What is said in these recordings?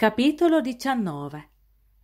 Capitolo 19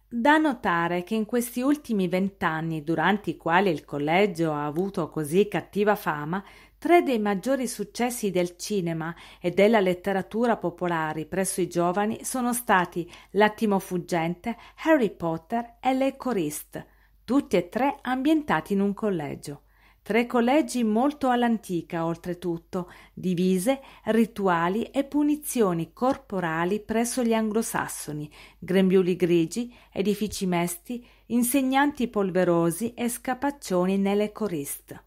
Da notare che in questi ultimi vent'anni, durante i quali il collegio ha avuto così cattiva fama, tre dei maggiori successi del cinema e della letteratura popolari presso i giovani sono stati L'attimo fuggente, Harry Potter e Le Coriste, tutti e tre ambientati in un collegio. Tre collegi molto all'antica, oltretutto, divise, rituali e punizioni corporali presso gli anglosassoni, grembiuli grigi, edifici mesti, insegnanti polverosi e scapaccioni nelle coriste.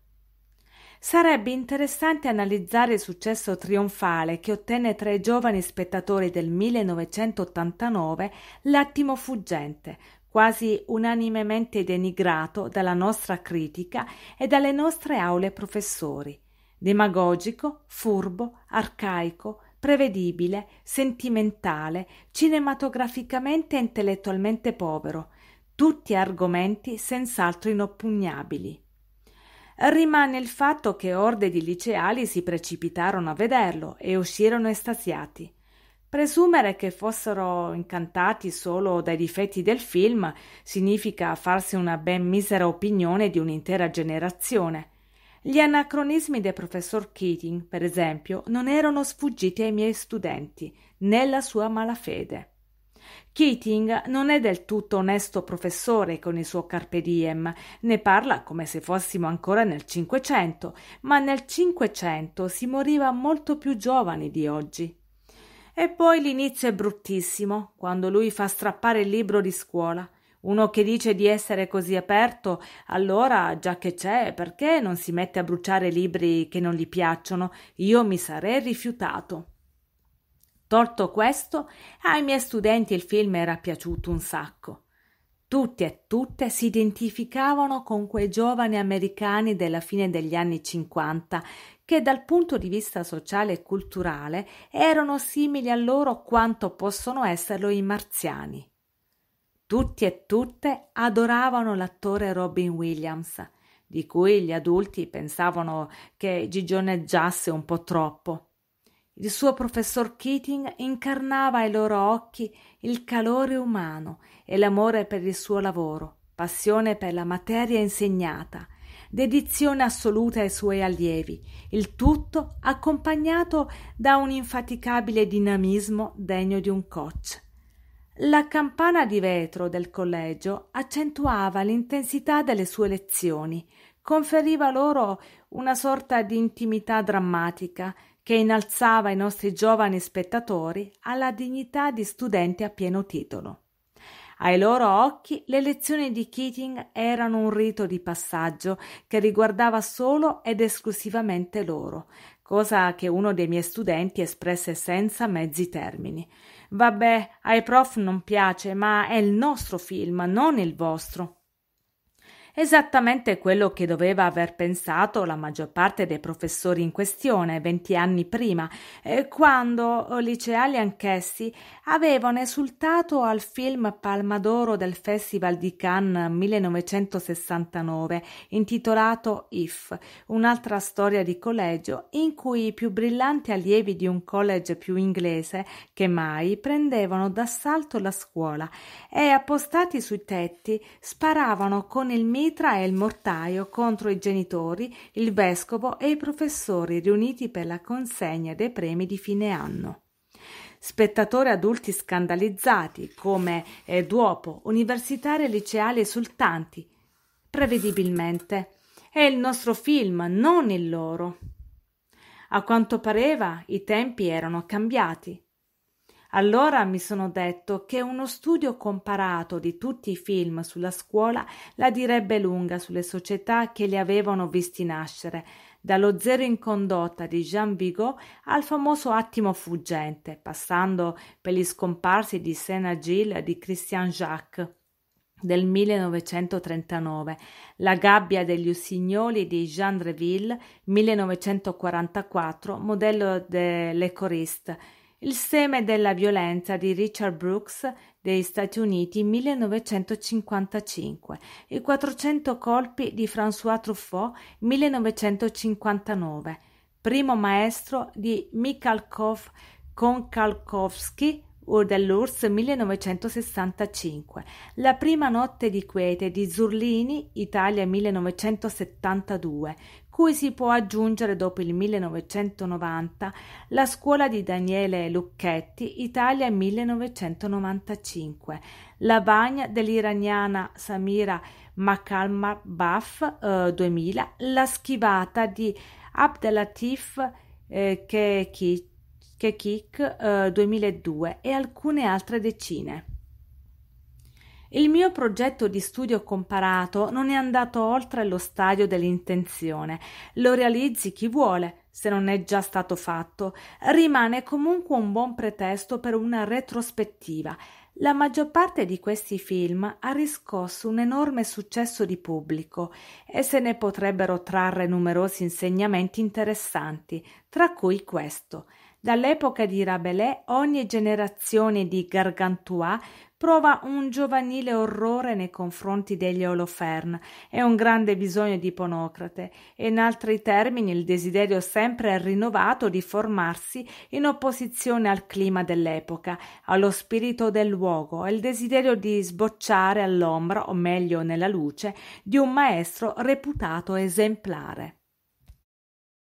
Sarebbe interessante analizzare il successo trionfale che ottenne tra i giovani spettatori del 1989 L'attimo fuggente, quasi unanimemente denigrato dalla nostra critica e dalle nostre aule professori. Demagogico, furbo, arcaico, prevedibile, sentimentale, cinematograficamente e intellettualmente povero, tutti argomenti senz'altro inoppugnabili. Rimane il fatto che orde di liceali si precipitarono a vederlo e uscirono estasiati. Presumere che fossero incantati solo dai difetti del film significa farsi una ben misera opinione di un'intera generazione. Gli anacronismi del professor Keating, per esempio, non erano sfuggiti ai miei studenti, né la sua malafede. Keating non è del tutto onesto professore con il suo carpe diem, ne parla come se fossimo ancora nel Cinquecento, ma nel Cinquecento si moriva molto più giovani di oggi. E poi l'inizio è bruttissimo, quando lui fa strappare il libro di scuola. Uno che dice di essere così aperto, allora, già che c'è, perché non si mette a bruciare libri che non gli piacciono? Io mi sarei rifiutato. Tolto questo, ai miei studenti il film era piaciuto un sacco. Tutti e tutte si identificavano con quei giovani americani della fine degli anni cinquanta che dal punto di vista sociale e culturale erano simili a loro quanto possono esserlo i marziani. Tutti e tutte adoravano l'attore Robin Williams, di cui gli adulti pensavano che gigioneggiasse un po' troppo. Il suo professor Keating incarnava ai loro occhi il calore umano e l'amore per il suo lavoro, passione per la materia insegnata dedizione assoluta ai suoi allievi, il tutto accompagnato da un infaticabile dinamismo degno di un coach. La campana di vetro del collegio accentuava l'intensità delle sue lezioni, conferiva loro una sorta di intimità drammatica che innalzava i nostri giovani spettatori alla dignità di studenti a pieno titolo. Ai loro occhi le lezioni di Keating erano un rito di passaggio che riguardava solo ed esclusivamente loro, cosa che uno dei miei studenti espresse senza mezzi termini. Vabbè, ai prof non piace, ma è il nostro film, non il vostro esattamente quello che doveva aver pensato la maggior parte dei professori in questione venti anni prima, eh, quando oh, liceali anch'essi avevano esultato al film Palma d'Oro del Festival di Cannes 1969, intitolato If, un'altra storia di collegio in cui i più brillanti allievi di un college più inglese che mai prendevano d'assalto la scuola e appostati sui tetti sparavano con il mio mitra e il mortaio contro i genitori, il vescovo e i professori riuniti per la consegna dei premi di fine anno spettatori adulti scandalizzati come eh, duopo, universitari e liceali esultanti, prevedibilmente. È il nostro film, non il loro. A quanto pareva, i tempi erano cambiati. Allora mi sono detto che uno studio comparato di tutti i film sulla scuola la direbbe lunga sulle società che li avevano visti nascere, dallo Zero in condotta di Jean Vigo al famoso Attimo fuggente, passando per gli scomparsi di Sena Gill di Christian Jacques del 1939, La gabbia degli usignoli di Jean Reville 1944, modello de Le Coriste il seme della violenza di Richard Brooks degli Stati Uniti 1955, i 400 colpi di François Truffaut 1959, primo maestro di Mikhalkov con Kalkowski Or dell'Urs 1965, La prima notte di quete di Zurlini, Italia 1972, cui si può aggiungere dopo il 1990 la scuola di Daniele Lucchetti, Italia 1995, la bagna dell'iraniana Samira Makalmar Baff eh, 2000, la schivata di Abdelatif eh, Kekic che Kick eh, 2002 e alcune altre decine. Il mio progetto di studio comparato non è andato oltre lo stadio dell'intenzione. Lo realizzi chi vuole, se non è già stato fatto. Rimane comunque un buon pretesto per una retrospettiva. La maggior parte di questi film ha riscosso un enorme successo di pubblico e se ne potrebbero trarre numerosi insegnamenti interessanti, tra cui questo. Dall'epoca di Rabelais ogni generazione di Gargantua prova un giovanile orrore nei confronti degli Olofern e un grande bisogno di Iponocrate, e in altri termini il desiderio sempre rinnovato di formarsi in opposizione al clima dell'epoca, allo spirito del luogo e il desiderio di sbocciare all'ombra, o meglio nella luce, di un maestro reputato esemplare.